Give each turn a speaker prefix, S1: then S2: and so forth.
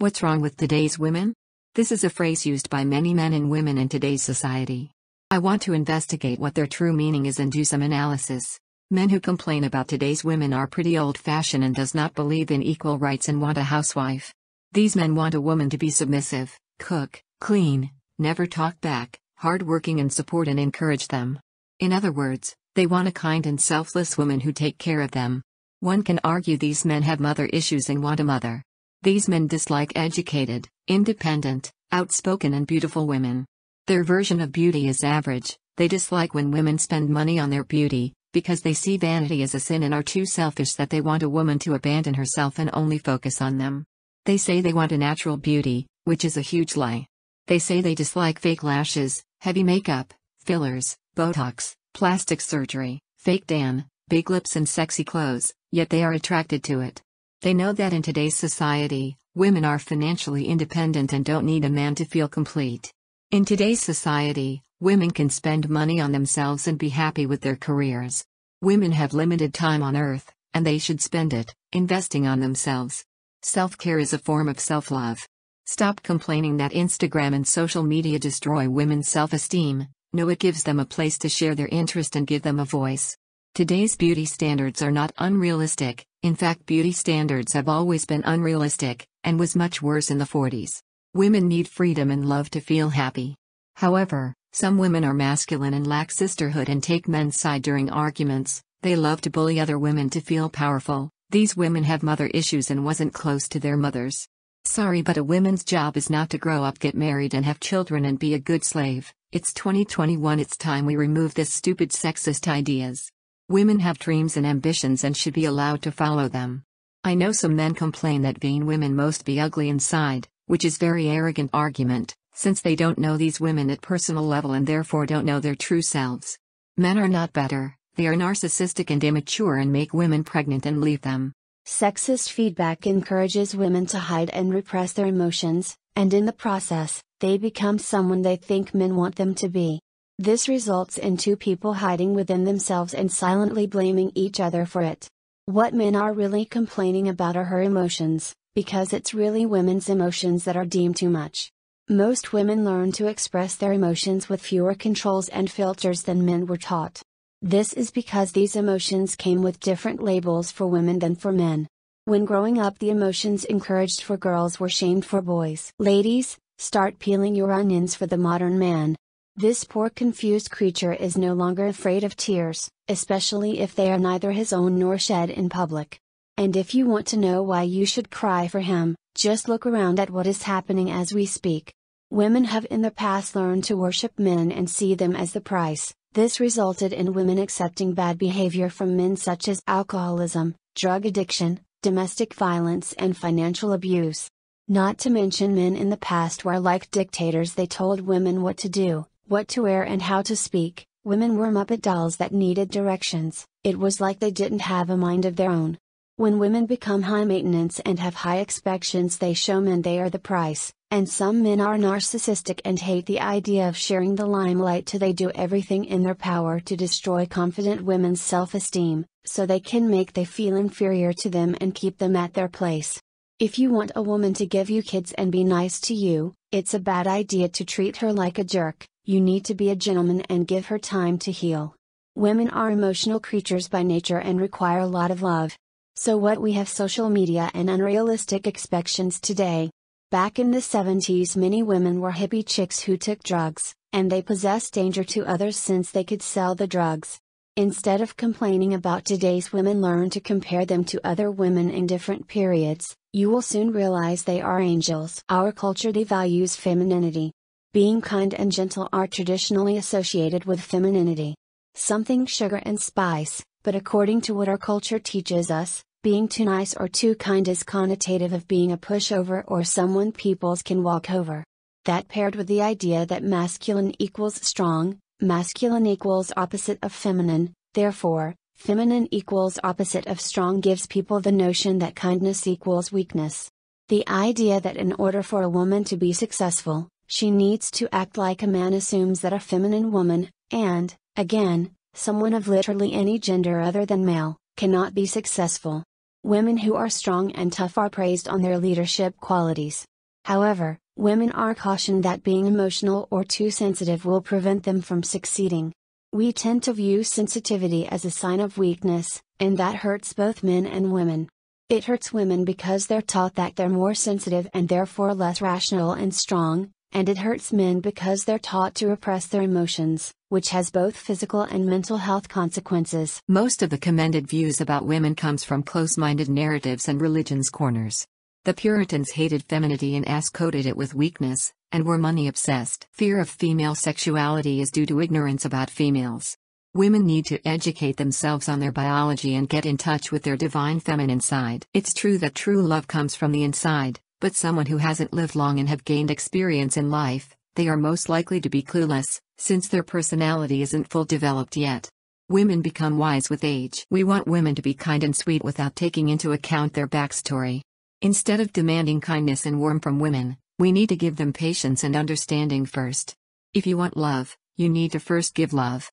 S1: What's wrong with today's women? This is a phrase used by many men and women in today's society. I want to investigate what their true meaning is and do some analysis. Men who complain about today's women are pretty old-fashioned and does not believe in equal rights and want a housewife. These men want a woman to be submissive, cook, clean, never talk back, hard-working and support and encourage them. In other words, they want a kind and selfless woman who take care of them. One can argue these men have mother issues and want a mother. These men dislike educated, independent, outspoken and beautiful women. Their version of beauty is average, they dislike when women spend money on their beauty, because they see vanity as a sin and are too selfish that they want a woman to abandon herself and only focus on them. They say they want a natural beauty, which is a huge lie. They say they dislike fake lashes, heavy makeup, fillers, Botox, plastic surgery, fake tan, big lips and sexy clothes, yet they are attracted to it. They know that in today's society, women are financially independent and don't need a man to feel complete. In today's society, women can spend money on themselves and be happy with their careers. Women have limited time on earth, and they should spend it investing on themselves. Self care is a form of self love. Stop complaining that Instagram and social media destroy women's self esteem, no, it gives them a place to share their interest and give them a voice. Today's beauty standards are not unrealistic, in fact, beauty standards have always been unrealistic, and was much worse in the 40s. Women need freedom and love to feel happy. However, some women are masculine and lack sisterhood and take men's side during arguments, they love to bully other women to feel powerful. These women have mother issues and wasn't close to their mothers. Sorry, but a woman's job is not to grow up, get married, and have children and be a good slave. It's 2021, it's time we remove this stupid sexist ideas. Women have dreams and ambitions and should be allowed to follow them. I know some men complain that vain women must be ugly inside, which is very arrogant argument, since they don't know these women at personal level and therefore don't know their true selves. Men are not better, they are narcissistic and immature and make women pregnant and leave them.
S2: Sexist feedback encourages women to hide and repress their emotions, and in the process, they become someone they think men want them to be. This results in two people hiding within themselves and silently blaming each other for it. What men are really complaining about are her emotions, because it's really women's emotions that are deemed too much. Most women learn to express their emotions with fewer controls and filters than men were taught. This is because these emotions came with different labels for women than for men. When growing up, the emotions encouraged for girls were shamed for boys. Ladies, start peeling your onions for the modern man, this poor confused creature is no longer afraid of tears, especially if they are neither his own nor shed in public. And if you want to know why you should cry for him, just look around at what is happening as we speak. Women have in the past learned to worship men and see them as the price. This resulted in women accepting bad behavior from men such as alcoholism, drug addiction, domestic violence, and financial abuse. Not to mention, men in the past were like dictators, they told women what to do, what to wear and how to speak, women were Muppet dolls that needed directions, it was like they didn't have a mind of their own. When women become high maintenance and have high expectations, they show men they are the price, and some men are narcissistic and hate the idea of sharing the limelight, so they do everything in their power to destroy confident women's self esteem, so they can make they feel inferior to them and keep them at their place. If you want a woman to give you kids and be nice to you, it's a bad idea to treat her like a jerk, you need to be a gentleman and give her time to heal. Women are emotional creatures by nature and require a lot of love. So, what we have social media and unrealistic expectations today. Back in the 70s, many women were hippie chicks who took drugs, and they possessed danger to others since they could sell the drugs. Instead of complaining about today's women, learn to compare them to other women in different periods, you will soon realize they are angels. Our culture devalues femininity. Being kind and gentle are traditionally associated with femininity. Something sugar and spice, but according to what our culture teaches us, being too nice or too kind is connotative of being a pushover or someone peoples can walk over. That paired with the idea that masculine equals strong, masculine equals opposite of feminine, therefore, feminine equals opposite of strong gives people the notion that kindness equals weakness. The idea that in order for a woman to be successful, she needs to act like a man assumes that a feminine woman, and, again, someone of literally any gender other than male, cannot be successful. Women who are strong and tough are praised on their leadership qualities. However, women are cautioned that being emotional or too sensitive will prevent them from succeeding. We tend to view sensitivity as a sign of weakness, and that hurts both men and women. It hurts women because they're taught that they're more sensitive and therefore less rational and strong, and it hurts men because they're taught to repress their emotions, which has both physical and mental health consequences. Most of the commended views about
S1: women comes from close-minded narratives and religion's corners. The Puritans hated femininity and ass-coded it with weakness, and were money-obsessed. Fear of female sexuality is due to ignorance about females. Women need to educate themselves on their biology and get in touch with their divine feminine side. It's true that true love comes from the inside, but someone who hasn't lived long and have gained experience in life, they are most likely to be clueless, since their personality isn't full developed yet. Women become wise with age. We want women to be kind and sweet without taking into account their backstory. Instead of demanding kindness and warmth from women, we need to give them patience and understanding first. If you want love, you need to first give love.